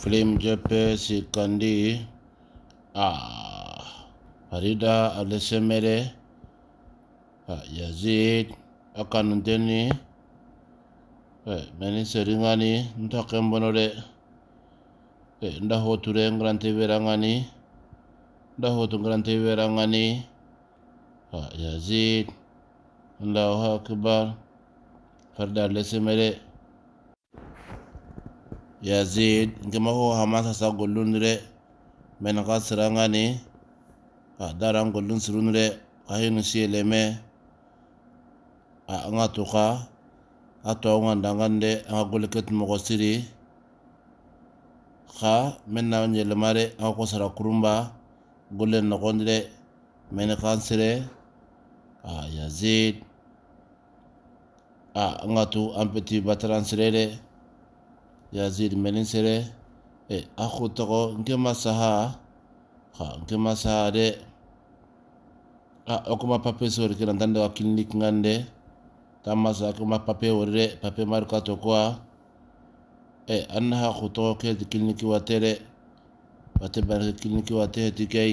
film jeppe sikandi kandi. ah, farida alisemere a ah, yazid akanudeni eh, meni seringani ntakembono kembonore. eh, nda hoture ngrante verangani. nda hotu ngrante verangani. a ah, yazid allahu akbar farida alisemere yazid nkema ho hamasa sa gollun re men ka siranga ni a daran gollun sirun re ka hinu si eleme a ah, nga tuka a to anga dangande anga golket mogo siri ka men na nyelemare anga ko sara kurumba gollen nogondire men kan sire a ah, yazid a ah, nga tu ampeti batran sire re yazid m e n i n sere e aku toko n g e masaha ha n g e masaha de a okuma pape sori kira n d a n d e wa k l i n i k ngande tamasa okuma pape wore pape marka tokoa e annaha a kutoko ke clinic watere wate barke k l i n i c wate r e tikei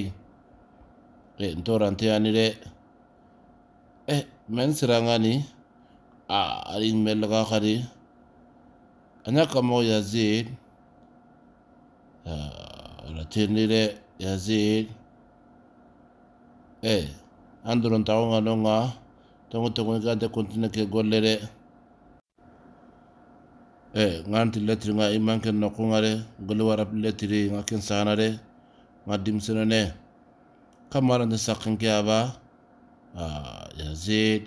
e ntorante anire e men sirangani a ari m e l a k a k a r i anaka mo yazid ratinire yazid e eh, andron taonga nonga tongo tongo ga de kontina ke gollere e eh, nganti letri nga imanke no kungare gollo wara letri nga ken sanare nga dimsene ne kamara ne sakin ke aba a yazid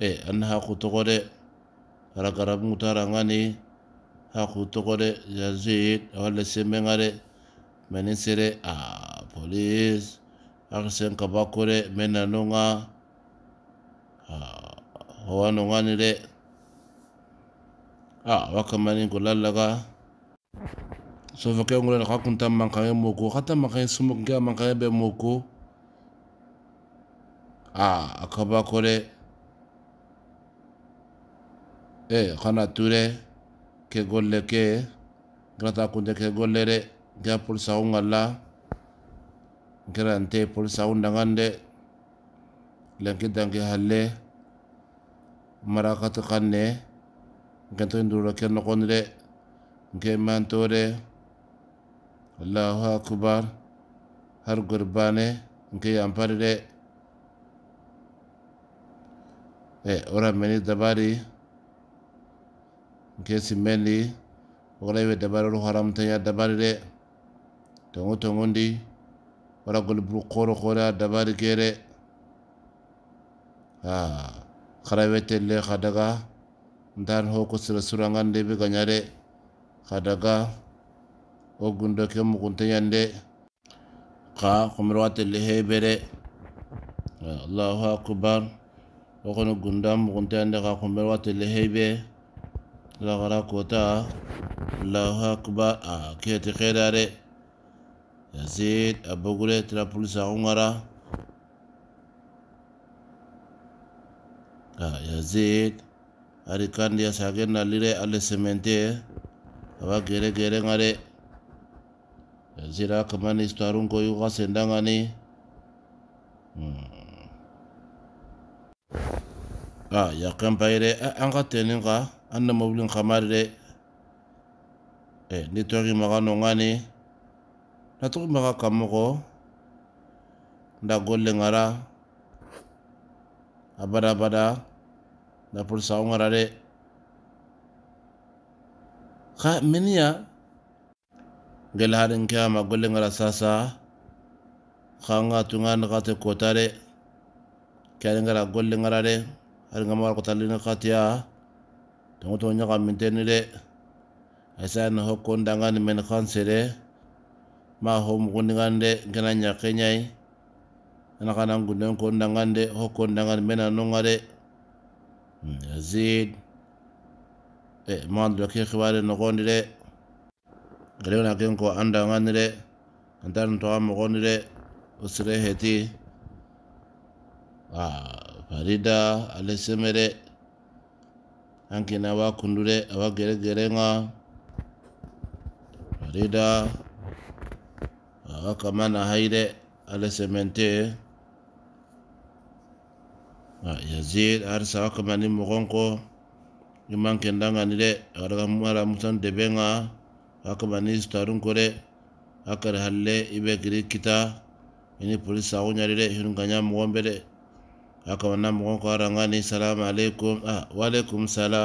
e eh, anha ku togore ragara mutara nga ni a k u tokore yazid awale semengare menisere a polis aksen kabakore menanonga howanonganire a wakamanin k u l a l a g a sofake ngulana kakunta mankange moko kata mankange s u m u k i n a mankange be moko a akabakore e kana ture ke golle ke grata kunde ke gollere gera pour sawu ngalla gerante pour sawu dagande lenki dange halle marakati kanne gento duro ke nogonre ge mantore allahu akbar har gorbane nke yamparire e ora meni dabari kesi menni wala ɓe dabarol haram tañi a dabari de tongo tongondi wala gol buru koro kore a dabari gere a ah, kara wetelle ha daga ntan hoko sira surangande ɓe gaña de ha daga o gundo ke mugun tañande ka komir watelle heɓere ah, allahu acubar o kono gunda mugun tañande ka komir watelle heɓee lahara kota laha kuba a ah, kiyati kedare yazid abogure tra pulisa Ungara a ah, yazid ari kandi na nalire ale semente aba gere gere ngare yazid akamani ah, istarun koyu yuga sendangani hmm. a yakan payire an ka tenin anna mawulin khamari de eh ni tori maga no ngani na tori maga kamoko nda golle ngara abada bada na pursa ngara de kha miniya gel harin ma golle ngara sasa kha nga tunga na kate kotare kare ngara golle ngara de har ngama ko talina khatiya tongo to nyaka minteni de asa na hokko ndangani men khanse de ma ho mugundingande ngena nyake nyai ana kana ngunden ko ndangande hokko ndangani men anonga de hmm, yazid e mandlo ke khibare nogondi de gare na ken ko andangani de antan to am gondi de usre heti a ah, farida alesemere an na awa kundure awa geregere nga arida awa kama na haire ale semente a yazid arsa wa kama ni mogonko iman kenda nga nire araga mara musan debe nga awa kama ni starun kore kare halle ibe giri kita ini polisi sago rire hirunganya mogonbe re, akamana mɔgɔ ko arangani salamu alaikum ah walaikum sala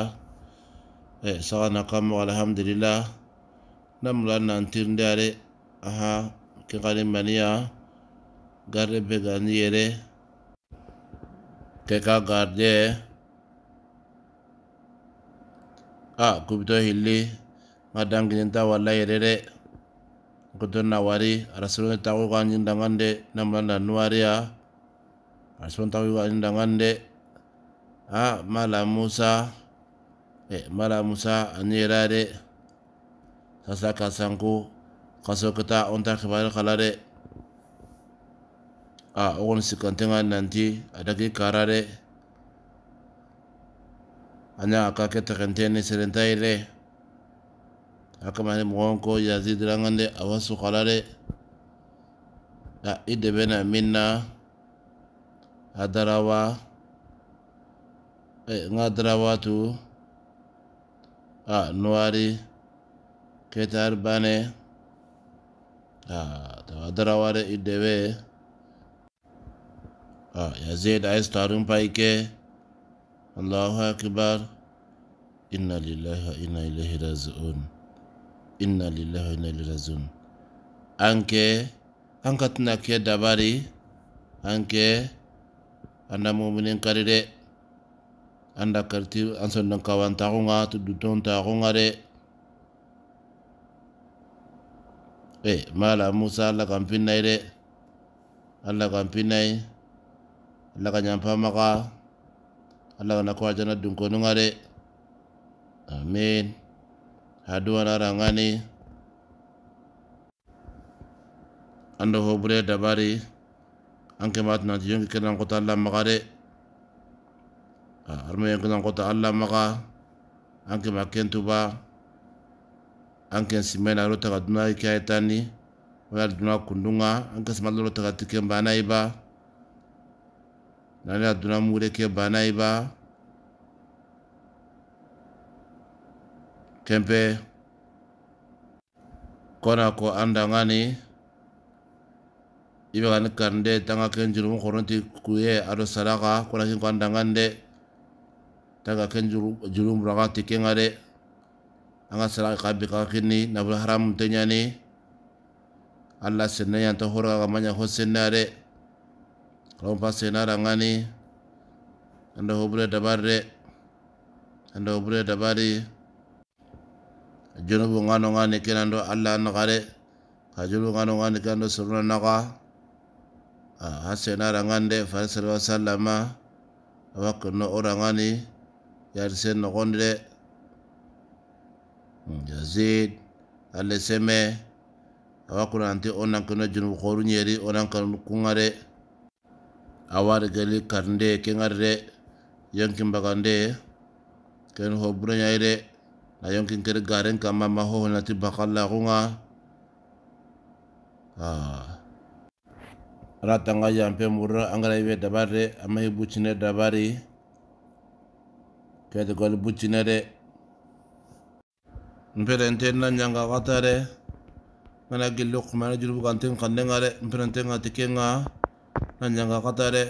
eh saga na kamo alhamdulillah namla nantir ndare aha kekani maniya garde be yere keka garde ah kubito hilli nga danginin ta walla yere de kuto na wari arasulun ta ko asman ah, tawi wa indangande ha ah, malam musa Eh, malam musa anyerade sasa kasangku. kaso kita onta kibare kalade a ah, ogon sikantenga nanti ada karade anya akake tekenteni serentaire akamane mogonko yazid rangande awasu Ah, a ya, idebena minna Adarawa eh, nga Adarawa to a ah, Nuwari Ketar Bane a ah, Adarawa da Idewe a ah, Yazid Ais Tarun Faike Allahu Akbar inna lillahi wa inna ilaihi raji'un inna lillahi wa inna ilaihi raji'un anke an ka tuna ke dabari anke anda muminin kari de anda karti an sondan kawantaxunga tuddutontaxunga de e eh, mala musa la kan pinnay de alla kan pinnay alla ka ñampamaxa alla kana ko ajana dunkonunga de amin arangani anda hobre dabari anke jiyong ke nang kota allah maga ah, arme arma ke nang kota allah maga anke ma tuba, anke simen aro taka duna ai tani wala duna kundunga anke simal aro taka tike bana iba nani duna mure ke bana iba kempe kona ko andangani ibe gani kande tanga kenjuru mu koronti kuye aro saraka kona kin kwanda ngande tanga kenjuru juru juru muraga tike ngade anga sadaka kabi na ni, haram tenyani Allah senne yang tahura kamanya hosen re kalau pas senara ngani anda hubule re anda hubule dabari junubu ngano ngani kenando Allah nagare kajulu ngano ngani kenando suruna naka a ah, sena rangande fare sallallahu alaihi wasallam ah. awa kunno orangani yar sen nogonde hmm, yazid alle seme awa kunanti onan kuno jenuh khoru nyeri onan kan kungare awar gali karnde kengarre yankin bagande ken ho buranyaire na yonkin kere garen kama maho nati bakalla kunga ah Rata yampe mura angara ibe dabare amai buchine dabari kete gol buchine re nte na nyanga re mana gillo kumana juru kanten kandenga de mperente nga nga na nyanga re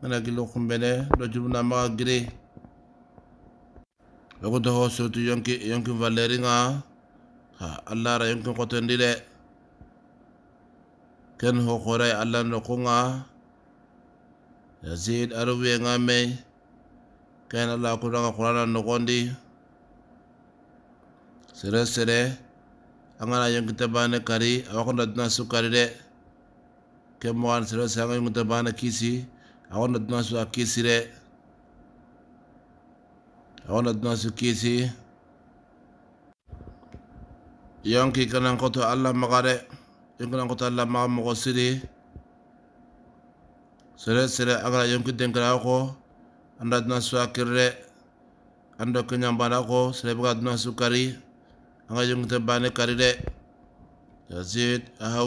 mana gillo kumbene do juru na ma gire lo kuto ho sotu yonki yonki valeri nga ha allara ra yonki ndire ken hokoray allah nokonga yazid arowiyenga me ken allah kudanga qurana nogondi sere sere angana kita bane kari awakonda duna su kari de ken mogan sere sere anga kita bane kisi awakonda duna su a kisi de awakonda duna su kisi yonki kanan koto allah maga denkilan kota la maga mogo siri sere sere agara yonki denkira ko anda duna suwa kirre ando kenyambana ko sere baga duna su kari anga yonki te bane kari de yazid aha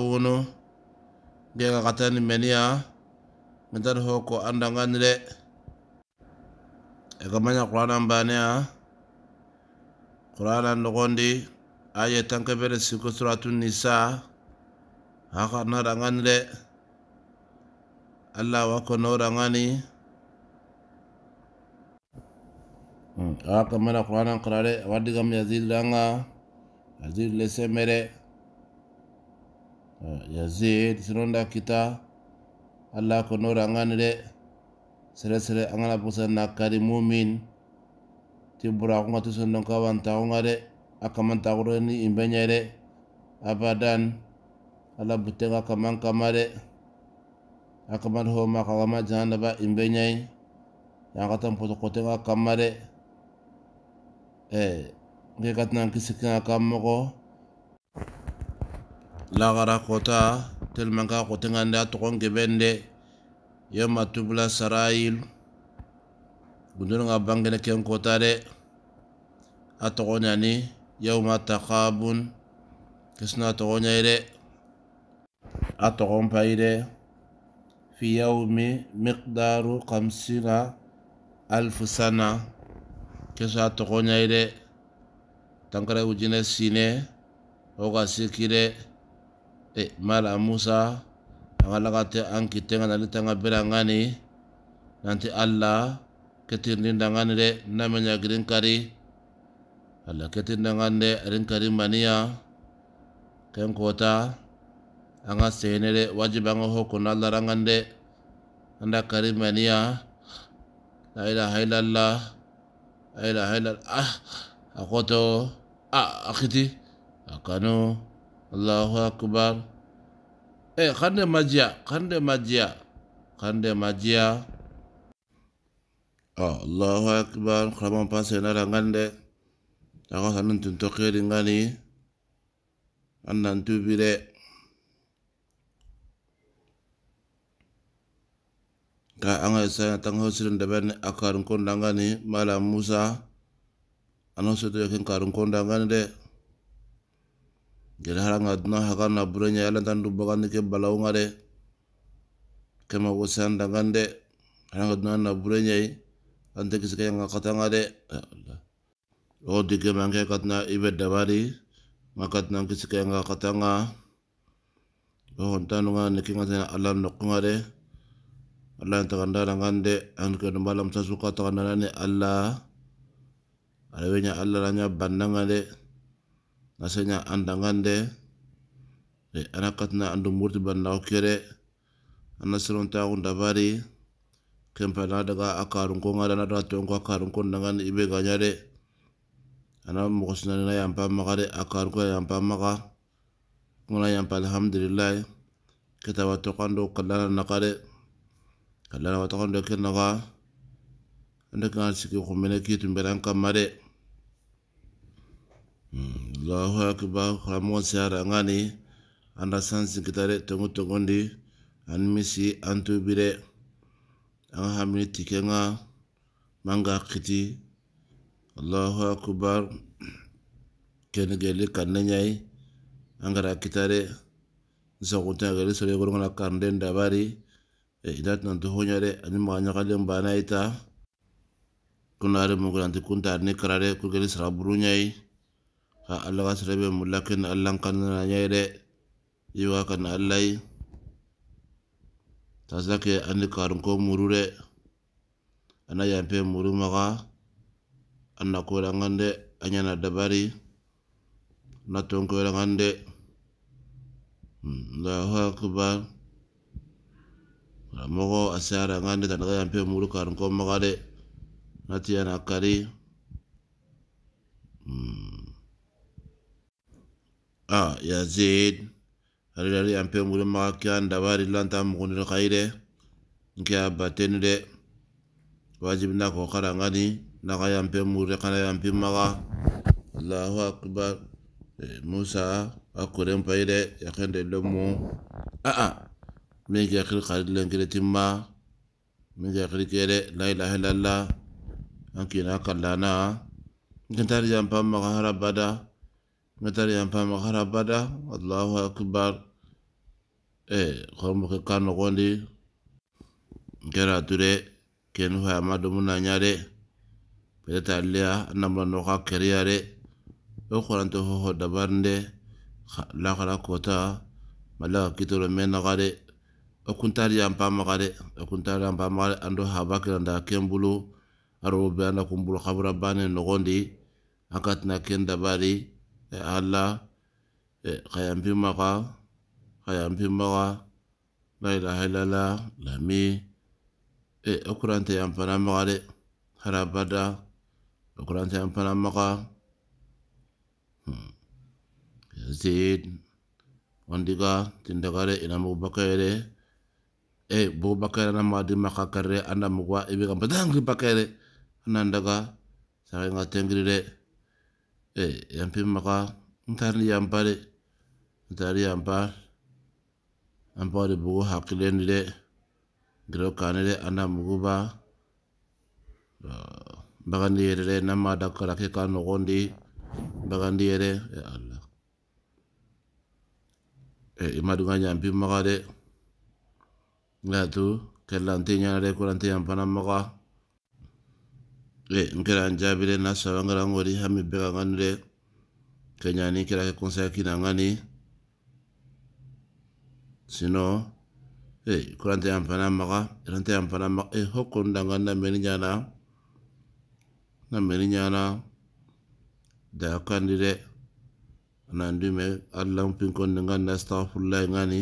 kata ni menia mentar ho hoko anda ngan de egamanya a baneya qur'anan nogondi aye tankebere siko suratu nisa haka na rangan le allah wako no rangani hmm, haka mana qur'anan qarare wadi gam yazid ranga yazid le semere eh, yazid sironda kita allah ko no rangani le sere sere angana busa nakari mumin ti burakunga akaman de ni imbenyere abadan ala butenga ma kama de akamar homa yang kata imbe ñayi yakatan potokotenga Eh, de nke kisikan kisikinga kammogo e, lagara kota telmanka kotengande a togon gebende yoma tubula sarayil nga bangene ken kota de atokonya ni, yau yawma takabun Kisna tokonya Ire. أطعم بايدة في يوم مقدار خمسين ألف سنة كسا تقون يدة تنكره وجنة سينة وغا سيكيرة إيه مالا موسى angalagate anki tenga nali tanga berangani nanti alla ketirindangani de namenya girin alla ketirindangani de rin kari mania anga senere segin ne dɛ wajibi an ka anda karimania, la an kan ilaha illallah la ah a kɔtɔ ah a akiti akano kanu allahu akbar eh kande majia kande majia kande majia oh, allahu akbar kalaman pase na da kan kiri ngani Anan nan ka anga sa tang ho sirin da bani akar danga ni malam musa ano hosirin to yakin karun kon dangane da gele hara nga ha ga na nya yala dan du bagan ke balaw nga de ma ko san dangan de hara nga dna na nya yi an te kisike nga kata nga de o dike katna ibe dabari nga katna kisike nga kata nga o hontanu nga nikinga tena alam nukunga Allah yang takanda ngande yang kena malam sasuka takanda ne Allah alawenya Allah lanya bandanga de nasenya andangande eh, anakat na andu murti bandau kere serong taun dabari kempana daga akarun akarungkong ngada nada dato ko akarun ibe ganyare ana mokosna na yampa magare akarun ko maka, maga yang yampa alhamdulillah ketawa do kando kallana nakare kallana wata kan da naga, anda kan siki ko ki tumbe beran kan hmm, Allahu akbar kamo sara ngani anda san sikitare tongu tongondi an misi antu bire an hamini nga manga kiti Allahu akbar ken gele kanne nyai angara kitare nsakunta gele sore gorona karnden dabari idatinanti eh, hoɲare ani maga ɲagalen bana ita kunare mugulanti kunta ne karare kurgeni sara nyai ha alla ka sirebe mulakin iwa kan de yiwa kana allayi tasake ani karunko muru de ana pe muru maga anna korangan de anyana dabari na tonkorangan de Allahu hmm, Akbar mogo asara ngande kan gayan pe muru kan ko magade nati anak kari ah yazid hari dari ampe muru maga kian dabari lanta mugunir khaire nke abateni de wajib na kara ngani naka gayan pe muru kana yan pe maga allahu akbar musa akuren paire yakende lomu ah. a min ke xiri xari len kire timma min ke xiri kere la ilaha illalla an kina kallana ngentari yampa maga hara bada ngentari yampa maga hara bada allahu akbar e xomo ke kan noxondi ngera ture ken hoya ma domu na ñare peut alliya namla noxa keriya re o xoranto xoxo dabar nde la xara kota malaga kitoro me naxa re okuntari yampamagare okuntari yampamagare ando habakiranda kembulu arobe anda kumbulu kabura bane nogondi akatina kenda bari e alla e kayampimaga kayampimaga la ilaha illallah lami e okurante yampanamagare harabada okurante yampanamaga hmm. yazid wandiga tindagare inamu e bo bakere na ma di ma ka kare anda mo wa e bi ga badang ri bakere na e yam pi ma ka ntar li yam pare ntar li yam pa am pa de bo ha kle ni re gro ka ba ba ga ni re re na allah e eh, ma du ga yam de قاتو كلانتي نيا ري كورانتي ام panam maka. e nkira njabire na saba ngara ngori hami bega nganure kenyani kira ke konsa kina ngani sino e eh, kurante panam maka kurante panam maka e eh, hokon dangan na meni nyana na meni nyana da kandire nandume alam pinkon ngan na astaghfirullah ngani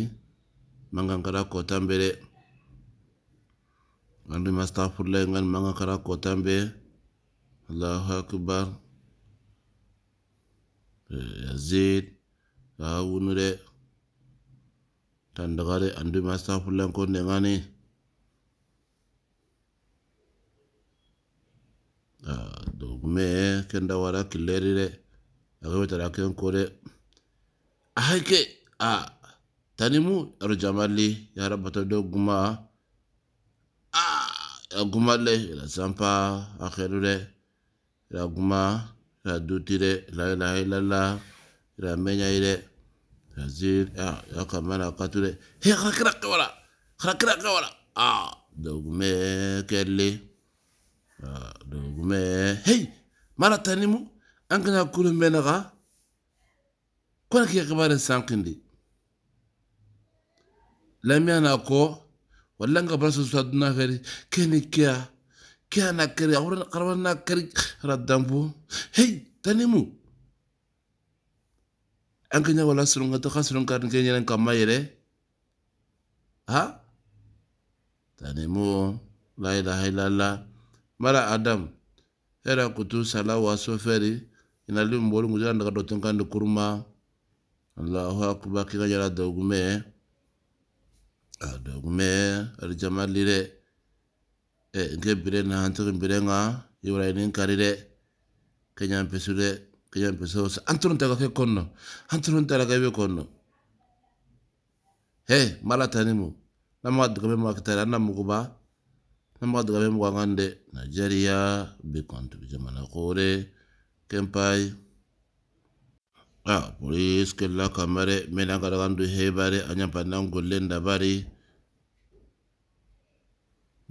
Mangangkara kota mbere gandumi astahfirullahi e gani manga kara kotan be allahu akbar e, yazid aha wunure tandagare andumi astahfirullahi konde e gani dogume kenda wara killerire agawetara ken kore ahake a tanimu aro jamalli yarabata do guma Laguma le, la zampa akhirule, laguma la dutire, la ilaha illallah, la menya ile, la ya ya kamana katule, he khakira kawala, khakira kawala, ah, dogume kelle, ah, dogume, hey, mara tanimu, angana kulu menaga, kuna kia kabare sankindi, lamia ko, wala nga barsa sa duna kari kene kya kya na kari na karwa na kari radambu hey tanimu an kanya wala surunga ta kasurun karin kanya nang kama yere ha tanimu la ilaha mara adam era kutu sala waso feri ina limu bolu ngujana daga dotun kan kurma allahu akbar kika jara dogume eh adogume alijamalli e nke bire na hantuki bire nga ibrahinin kari dɛ kenyan pesu kenya kenyan pesu sa anturun taga ke konno anturun taga ke konno he mala tanimu nama dugame ma kitari anna muguba nama dugame mugu angan dɛ nigeria bi kɔntu jamana kore kempai a ah, polis kella kamare mena garagandu hebare anyapandan gollen bari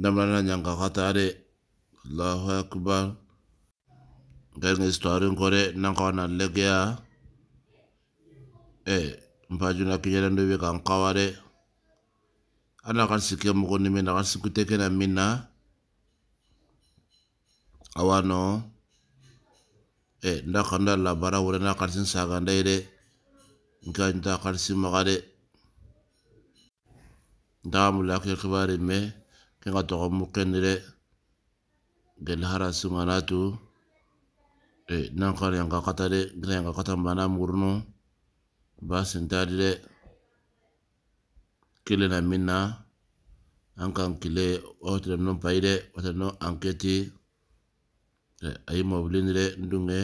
Namla na nyanga katare, Allahu Akbar. Kenge story ngore na kwa E, mbaju na kijana ndiwe kaware. Ana kan siki mko ni mna kwa siku teke na Awano. E, eh, nda kwa na la bara wale na kwa sisi saga ndiye. Kwa magare. Damu la kikwari me. ken ga togo mukkendi de gel hara simanatu e nan kan yanga kata de gina yanga kata bana murno ba sintadi de kile na minna an kile wotere non payi de non anketi e ayi mobilindi de ndunge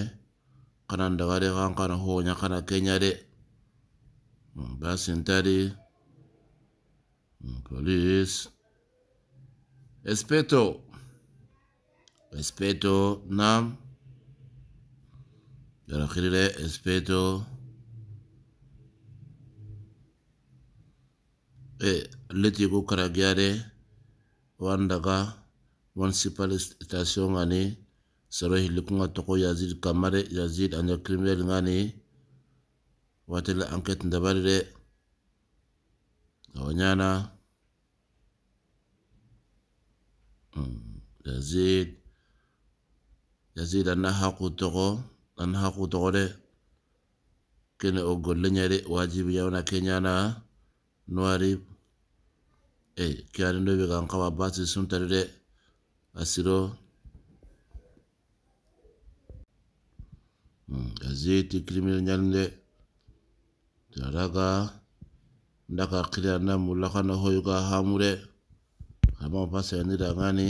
kana ndaga de kan kana nya kana kenya de ba sintadi police Respeto. Respeto, nam. Yarakhirire, respeto. E, leti ko karagyare wan daga wan station ngani saro hilikunga toko yazid kamare yazid anya criminal ngani watela enquête ndabarire awanyana yazid yazid anahakutoko anahakutoko de kene o golle ñade wajibe ñawna ke ñana nowari e ke ari noɓe kan kawa basi suntare de asiro hmm, yazid ti criminel ñalde daraga ndaka kiri ana mulakana hoyuga hamude apa ni da ngani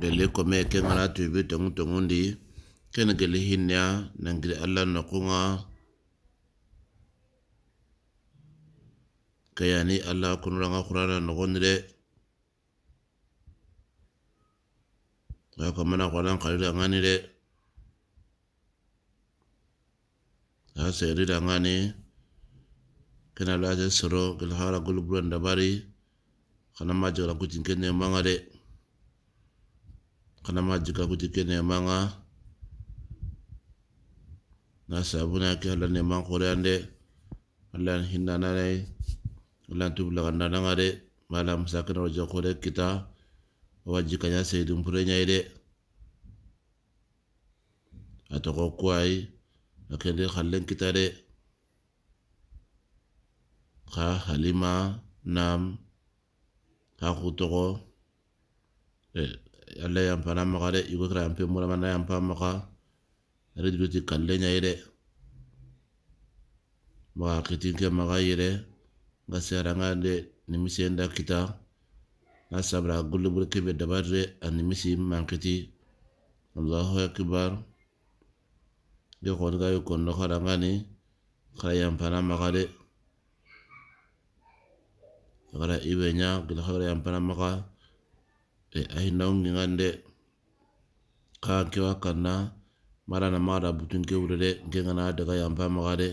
gele kome ke ngana tuibe tongu tongu ndi kene gele hinya nangiri alla nokunga kayani alla kunuranga qur'ana nogondire akamana qur'an da ngani de ri da ngani kena laje soro gel hara gulburan bari kana ma jagara kuti kene manga de kana ma jagara kuti kene manga na sabuna ke Allah ne manga kore ande Allah hinna na dai Allah tu bulaga na na ngare mala roja kore kita wajikanya sayyidun nya ide atoko kuai akende khalen kita de ka halima nam kakutogo eh, alla yampa namaga de yugo kira yampe mura mana yampa maga ari diruti kalle nyayire maga kitinke maga yire nga seranga de nimisi enda kita na sabra gulle buri kebe dabarre a nimisi mankiti allahu akbar ge kodga yu kondo kharanga ni kira yampa namaga de yakara ibe nya gila khabara yang pana maka e ahi naung ngande kaa kiwa kanna mara na mara butun ke wure de nge ngana daga yang pana maka de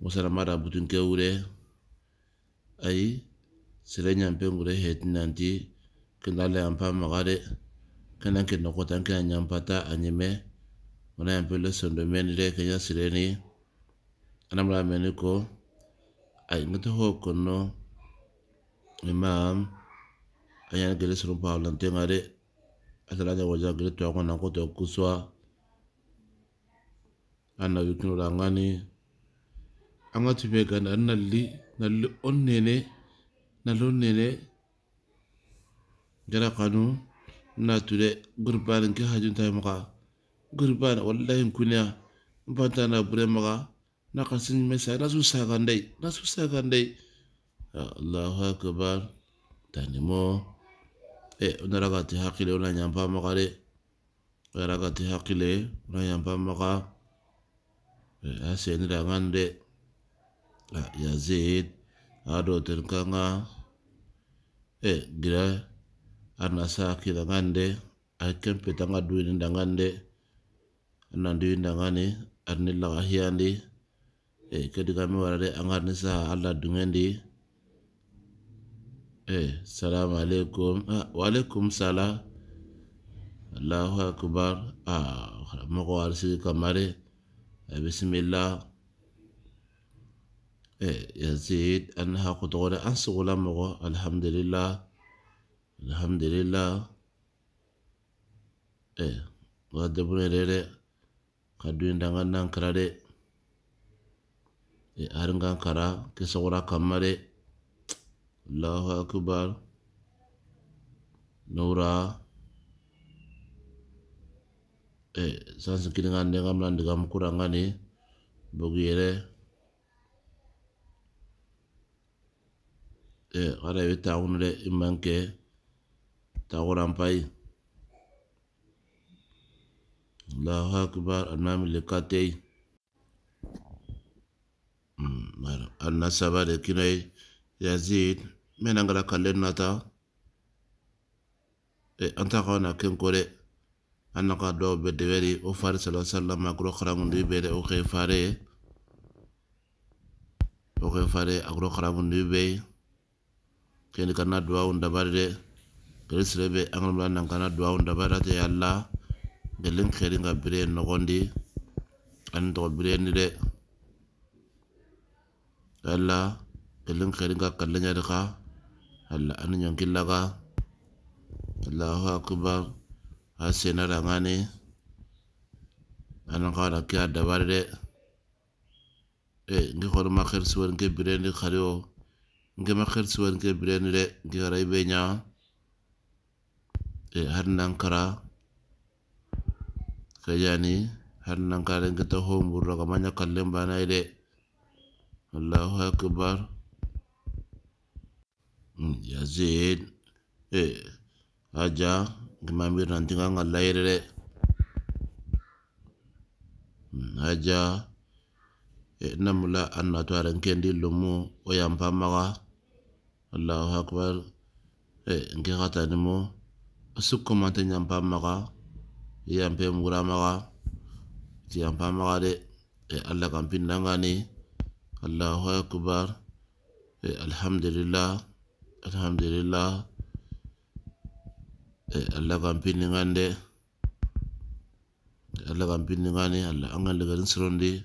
musa na mara butun ke wure ahi sire nyang pe ngure heti nanti kenda le yang pana maka de kenda ke nokota kenda nyang pata anime wana yang pele sondo meni de kenya sire ni anamra meni ko ahi ngete ho kono imam anya gele suru paulan te ngare atala nya waja gele to ko na ko to kuswa anna yutnu rangani anga tibe kan li nalli onnene nalonnene jara kanu na tude gurban ke hajun tay maka gurban wallahi kunya banta na bure maka na kasin mesa na su sagandai na Ya, allahu akbar mo e eh, gati hakile ona yampamaka de gati hakile ona yampamaka eh, aseniraŋan de ya, yazid adoten kaŋa e eh, gira ngande anasakiraŋan tanga akempetaŋa duinindaŋan de ananduindangani arni laga hiyandi e kedigame warade aŋarni sa alla dungendi. ايه السلام عليكم آه. وعليكم السلام الله أكبر آه مغوار سيدي كماري آه. بسم الله إيه يزيد أنها قدغولة أنس غلام الحمد لله الحمد لله إيه wadabune rere kaduin dangan nan karare e eh, aringan kara kisogora kamare allahu akbar nowra e sansi kiniŋan ne ŋam landi gam kuraŋani bogiyere e xara ibe taŋunu de i manke taxuranpayi allahu akbar annami le katey hmm, anna sabade kinoy yazid mena ngala kalle nata e anta ka na ken kore anna ka do be de veri o fari sala sala ma gro khara ngundu be de o khay fare o khay fare agro khara ngundu be ken kana do wa unda barde kris rebe angal mala nan kana do wa unda barate ya alla be len khere nga bre no gondi an do bre ni de alla be len khere nga kallanya de kha allah an ñonkillaga allahu akbar a senara ŋani anan kawana ke a de e nge kono ma hersi woni ke birendi kadi o nge ma hersi ke birendi de nge hara e har nankara kajani har nankara nge ta homburra kama ña kallen banayi de allahu akbar Hmm, Yazid eh aja Imam bir nanti kan Allah hmm, yɛrɛ dɛ aja eh, namula an nato a kendi lumu oyam oh, pamaga Allah Allahu akbar eh nke kata ni mo sukko mante yan pa maga pe mura maga ti yan de eh Allah kan pinna ngani Allahu akbar eh alhamdulillah alhamdulillah Allah kan pinningan de Allah kan pinningani Allah an kan legarin sirondi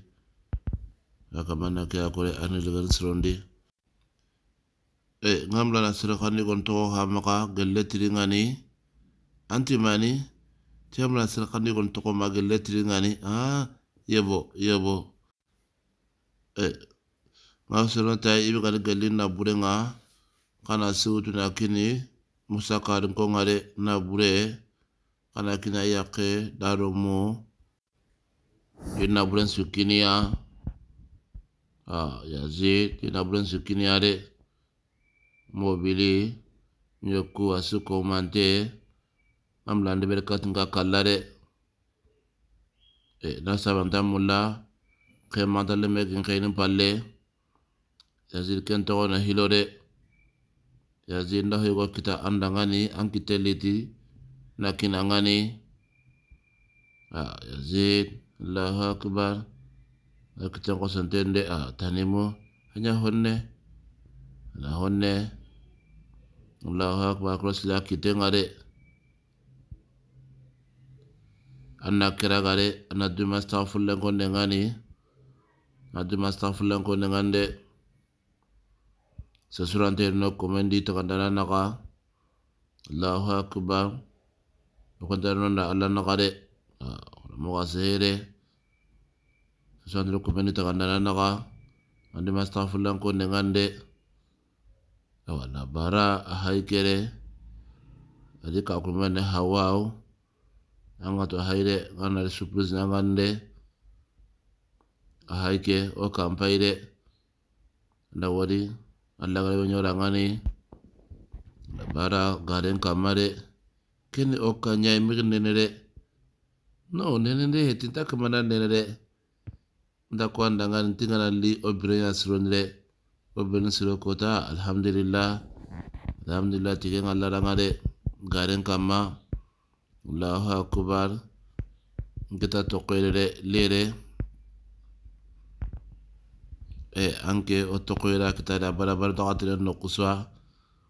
haka mana ke akore an legarin sirondi e ngam lana sira kan ni gonto ha maka gelle tiringani anti mani tiam lana sira kan ni gonto ko ma gelle tiringani ah yebo yebo e ma sira ta ibi kan gelle na burenga kana na kini ko kongare na bure kana kina yake daro mo yina buren su ya a ya ze yina buren su are mobili nyoku asu komante amla ndebere katinga kallare e na sabanta mulla kemanta lemegin kainin palle yazir ken na hilore yazi ndaho wa kita andangani, ang kita teliti nakin angani, ah ya, yazid allahu akbar ya, kita kosantende a ya, tanimo hanya honne na honne allahu akbar cross la kita ngare anna kira gare anna duma tafulang ngone ngani anna tafulang astaghfirullah ngone no komendi takandana naga allahu akbar okontarinonda alla naga de moga sehere sasuranteno komendi takandana naga andi mastafullan konde ngande awana bara ahaikere adi kakumane hawau angato haire nganari surprise nangande kan ahaike o oh kampaire nawadi allah gara ɓe ñola gani labara gaden kamma keni okka ñayi migi nene de no nene de hetinta kamana nene de nda ko andanga li obireya sironi de obireni siro kota alhamdulillah alhamdulillah tigen allah ranga de garen kamma allahu akbar kita tokoyere lere e anke bara bara otokoyera kitala barabara doxatire noqusa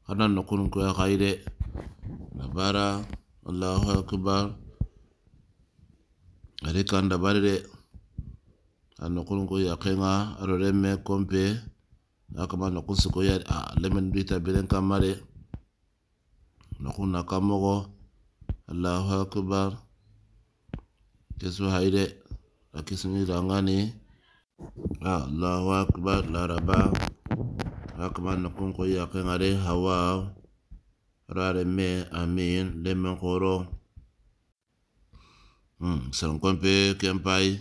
xana noqununkoya xayi de bara allahu akbar ari kan dabari de a noqununko yaqenga aroren me compe akama noqun sikoya a lemen duita biren kanma de noqun na kan ah, moxo allahu akbar kesu haire de a kisini rangani allahu akbar laraba hakamanna konko yakengare hawa rare me amin lemen koro hmm. sankompe kempai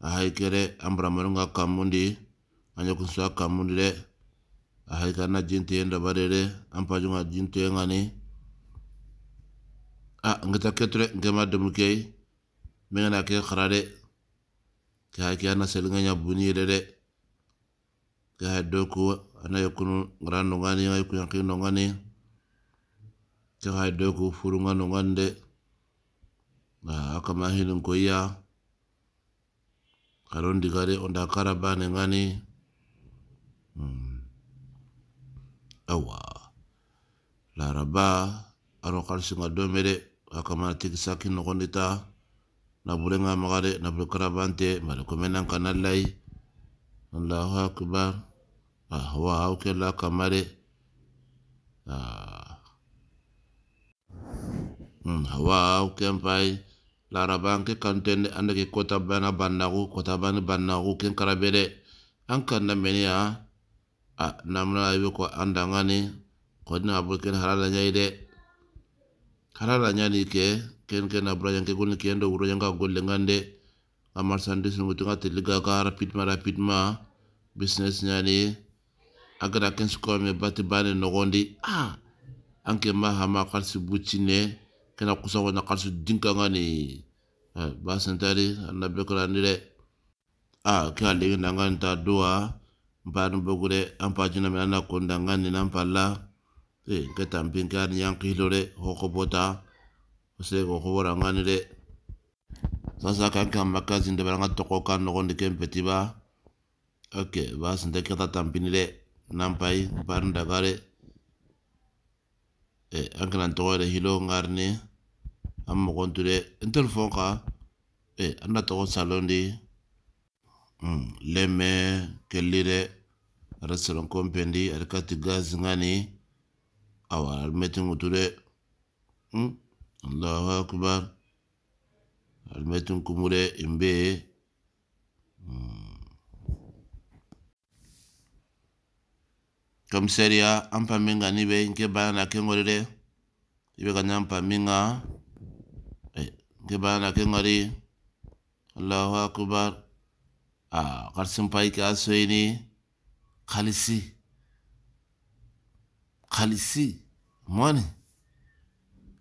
ahaikere amburamanunga kammundi anyakunsu a kammundi re ahaikanna jinteen dabarere ampajunga jinteengani a ah, ngeta ketre ngema demukei mengena ke harare kaya ke na selinga nya buni de kaya doku do ana yakunu ngara nongani ngani kuya kiu nongani kaya ngani furunga do ngande na akama hilin ko karon digare onda karabane ngani hmm. awa laraba aro kalsinga do mere akamana tigi sakin naburenga magare naburu karabante mare kome nan kanalai allahu akbar ah, ah. hmm, a hawa hauke la kamare a mm hawa hauke mpai la rabanke kantende andake kota bana bannagu kota bana bannagu ken karabere an kanna meni a namna ayu ko andangani kodina abulken halala nyaide a karara nyani ke ken ken abra yanke yang ke ah, yang ka gol golle ngande sande marchandise ngutu nga ka rapid-ma rapid ma, business nyani agra ken me bati bane gondi a anke ma hama kalsi buccine kena kusango na kalsi dinka ngani ba sentari be kula ndire a ke alege ndangani ta ba no bogure ampajinami ana kondangani nampalla e tamping kan yang ani hoko re hokopota hoko bora ngani re sasa kanke amaka sinde baranga toko no nogondi ke mpeti ba ok ba sinde ke ta nampai barang dagare eh e anke nan togo re hilo ngarni am mogontu re intel fon ka e eh, anda togo salondi mm. leme kelire re restaurant kompendi adikati gazi ngani awal metin kuture hmm? allahu akbar almetin kumure imbe hmm. kam seriya an ni be nke bana ke ngorire ibe ka nyam minga. eh, nke bana ke ngori allahu akbar ah, karsin pai ka soyini khalisi khalisi mwani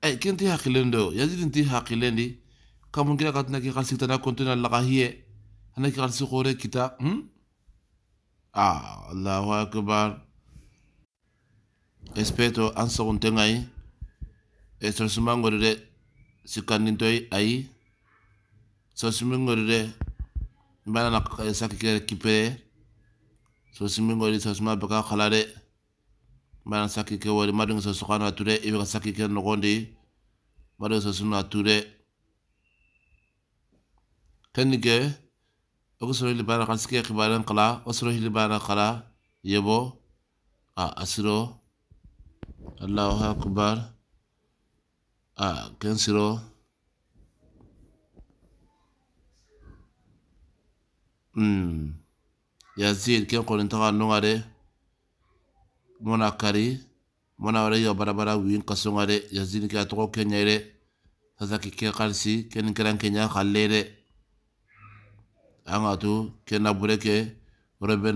ay eh, kenti hakilendo yazidi nti hakilendi kamun kila katina ki halisi tana kontona lagahiye ana ki halisi kore kita hmm? ah allahu akbar espeto an sogonte ngayi e sorosumangori de sikkandintoyi ayi sorosumingori de mbanana sakikere kipere sorosumingori sorosuma baka kala de maran saki ke wari madin sa sukana ture ibe ka saki ke nogondi madin sa suna ture Keni kan ke ogu soro hili bana kan sike kibaran kala osoro hili bana kala yebo a asiro allahu akbar a kensiro, siro mm yazid ken kolintaga nungare de Monakari, kari mona wala yo barabara win kasonga ke kalsi ken kran kenya khalle re anga ken na bure ke robe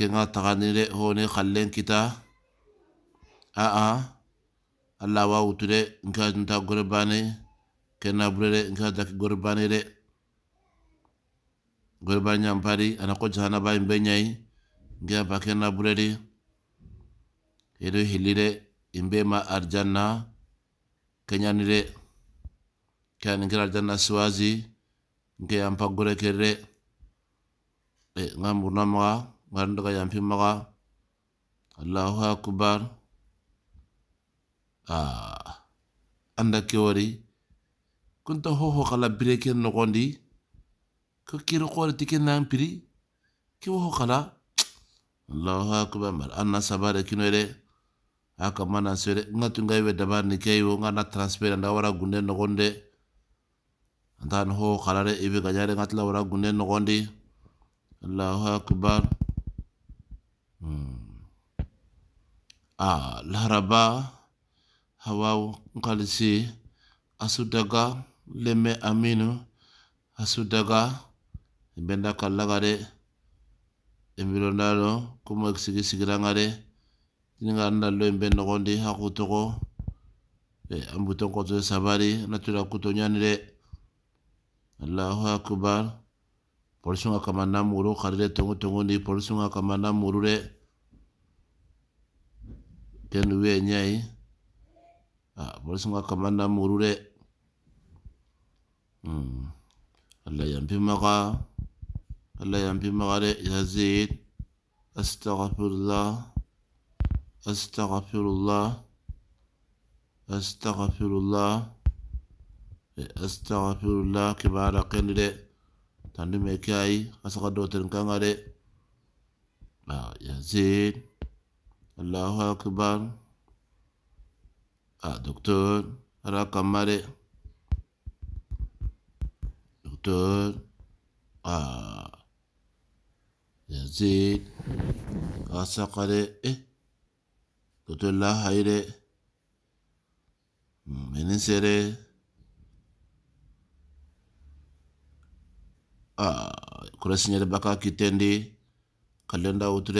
nga tagani re ho kita a a allah wa utre nka nta gorbane ken na bure goy ba pari ana ko jana ba imbe nyai ngia ba ken buredi edo hilire imbe ma arjanna kenyanire kan ngira arjanna swazi nge ampa gore kere e eh, ngam na ma ngarndo ga yampi ma Allahu akbar ah anda kewari wari ho ho kala bireken gondi ko kiri kore tike nan piri ke wo kala allahu akbar mar anna sabare kino re aka mana sere nga tunga ibe dabar ni kei yo nga na transfer nda wara gunde no gonde antan ho kala re ibe ga jare ngatla wara gunde no gonde allahu akbar hmm. ah laraba hawaw ngalisi asudaga leme aminu asudaga ebenda kallagare emirondalo kumo eksigisigirangare tiningarandalo embe nogondi akutogo e, eh, ambuto nkoto esabari natura kutonyanire allahu akbar polisi nga kamanda muru karire tongu tongu ndi polisi nga kamanda murure kenu we nyai ah, polisi nga murure mm. allah yampimaka الله ينبي عليه يزيد أستغفر الله أستغفر الله أستغفر الله أستغفر الله كبار تاني تندم كاي أسقط كان عليه يزيد الله أكبر آه دكتور رقم مالي دكتور آه يزيد وسقر كتلا هير منسر آه كرسني ربكا كتندي كلندا وتر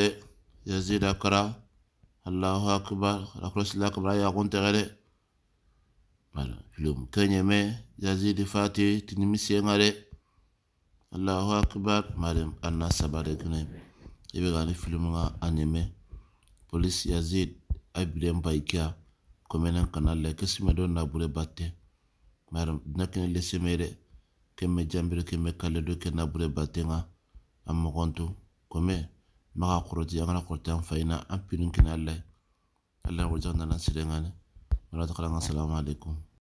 يزيد أكرا الله أكبر أكرس الله أكبر يا كنت غيره فيلم كنيمة يزيد فاتي تنمي سينغره allahu akbar marem anna sabarekne i be ka ni filimu ka a nɛmɛ polisi yazid a bilen baikia komenen kana kesime do nabure batte marem dina kene leseme dɛ kemme jambiri kemme kale ke nabure batte ka a kome maka kɔrɔti an kana kɔrɔti an fayina kene a lɛ ala nana sire ŋani wala takala ŋa salamu alaikum